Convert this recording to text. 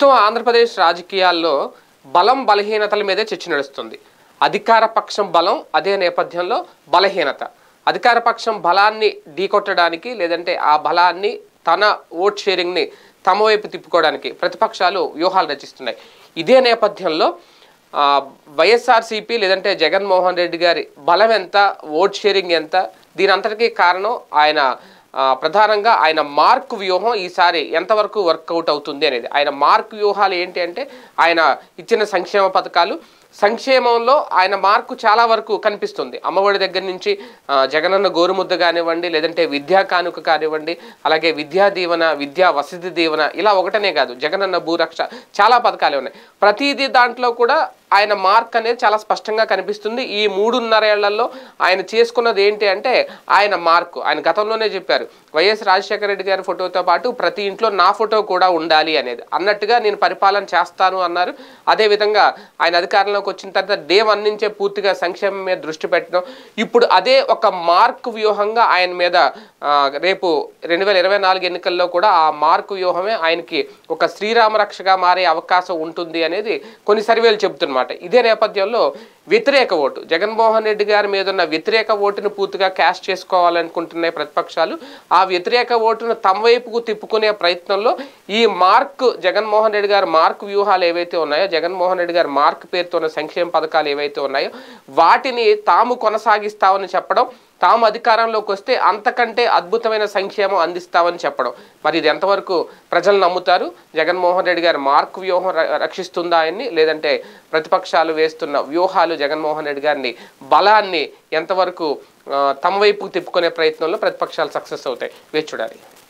ప్రస్తుతం ఆంధ్రప్రదేశ్ రాజకీయాల్లో బలం బలహీనతల మీదే చర్చ నడుస్తుంది అధికార పక్షం బలం అదే నేపథ్యంలో బలహీనత అధికార పక్షం బలాన్ని ఢీకొట్టడానికి లేదంటే ఆ బలాన్ని తన ఓట్ షేరింగ్ని తమ వైపు తిప్పుకోవడానికి ప్రతిపక్షాలు వ్యూహాలు రచిస్తున్నాయి ఇదే నేపథ్యంలో వైఎస్ఆర్సీపీ లేదంటే జగన్మోహన్ రెడ్డి గారి బలం ఎంత ఓట్ షేరింగ్ ఎంత దీని అంతటికీ కారణం ఆయన ప్రధానంగా ఆయన మార్క్ వ్యూహం ఈసారి ఎంతవరకు వర్కౌట్ అవుతుంది అనేది ఆయన మార్క్ వ్యూహాలు ఏంటి అంటే ఆయన ఇచ్చిన సంక్షేమ పథకాలు సంక్షేమంలో ఆయన మార్కు చాలా వరకు కనిపిస్తుంది అమ్మఒడి దగ్గర నుంచి జగనన్న గోరుముద్ద కానివ్వండి లేదంటే విద్యా కానుక కానివ్వండి అలాగే విద్యా దీవెన విద్యా వసతి దీవెన ఇలా ఒకటనే కాదు జగనన్న భూరక్ష చాలా పథకాలు ఉన్నాయి ప్రతిదీ దాంట్లో కూడా ఆయన మార్క్ అనేది చాలా స్పష్టంగా కనిపిస్తుంది ఈ మూడున్నర ఏళ్లలో ఆయన చేసుకున్నది ఏంటి అంటే ఆయన మార్క్ ఆయన గతంలోనే చెప్పారు వైఎస్ రాజశేఖర రెడ్డి గారి ఫోటోతో పాటు ప్రతి ఇంట్లో నా ఫోటో కూడా ఉండాలి అనేది అన్నట్టుగా నేను పరిపాలన చేస్తాను అన్నారు అదేవిధంగా ఆయన అధికారంలోకి వచ్చిన తర్వాత దేవ్ అందించే పూర్తిగా సంక్షేమం మీద దృష్టి పెట్టడం ఇప్పుడు అదే ఒక మార్క్ వ్యూహంగా ఆయన మీద రేపు రెండు వేల ఇరవై నాలుగు ఎన్నికల్లో కూడా ఆ మార్క్ వ్యూహమే ఆయనకి ఒక శ్రీరామరక్షగా మారే అవకాశం ఉంటుంది అనేది కొన్ని సర్వేలు చెబుతున్నాం అనమాట ఇదే నేపథ్యంలో వ్యతిరేక ఓటు జగన్మోహన్ రెడ్డి గారి మీద ఉన్న వ్యతిరేక ఓటును పూర్తిగా క్యాష్ చేసుకోవాలనుకుంటున్నాయి ప్రతిపక్షాలు ఆ వ్యతిరేక ఓటును తమ వైపుకు తిప్పుకునే ప్రయత్నంలో ఈ మార్క్ జగన్మోహన్ రెడ్డి గారి మార్క్ వ్యూహాలు ఏవైతే ఉన్నాయో జగన్మోహన్ రెడ్డి గారి మార్క్ పేరుతో ఉన్న సంక్షేమ పథకాలు ఏవైతే ఉన్నాయో వాటిని తాము కొనసాగిస్తామని చెప్పడం తాము అధికారంలోకి వస్తే అంతకంటే అద్భుతమైన సంక్షేమం అందిస్తామని చెప్పడం మరి ఇది ఎంతవరకు ప్రజలు నమ్ముతారు జగన్మోహన్ రెడ్డి గారి మార్క్ వ్యూహం రక్షిస్తుందా అని లేదంటే ప్రతిపక్షాలు వేస్తున్న వ్యూహాలు జగన్మోహన్ రెడ్డి గారిని బలాన్ని ఎంతవరకు తమ వైపు తిప్పుకునే ప్రయత్నంలో ప్రతిపక్షాలు సక్సెస్ అవుతాయి వేచి చూడాలి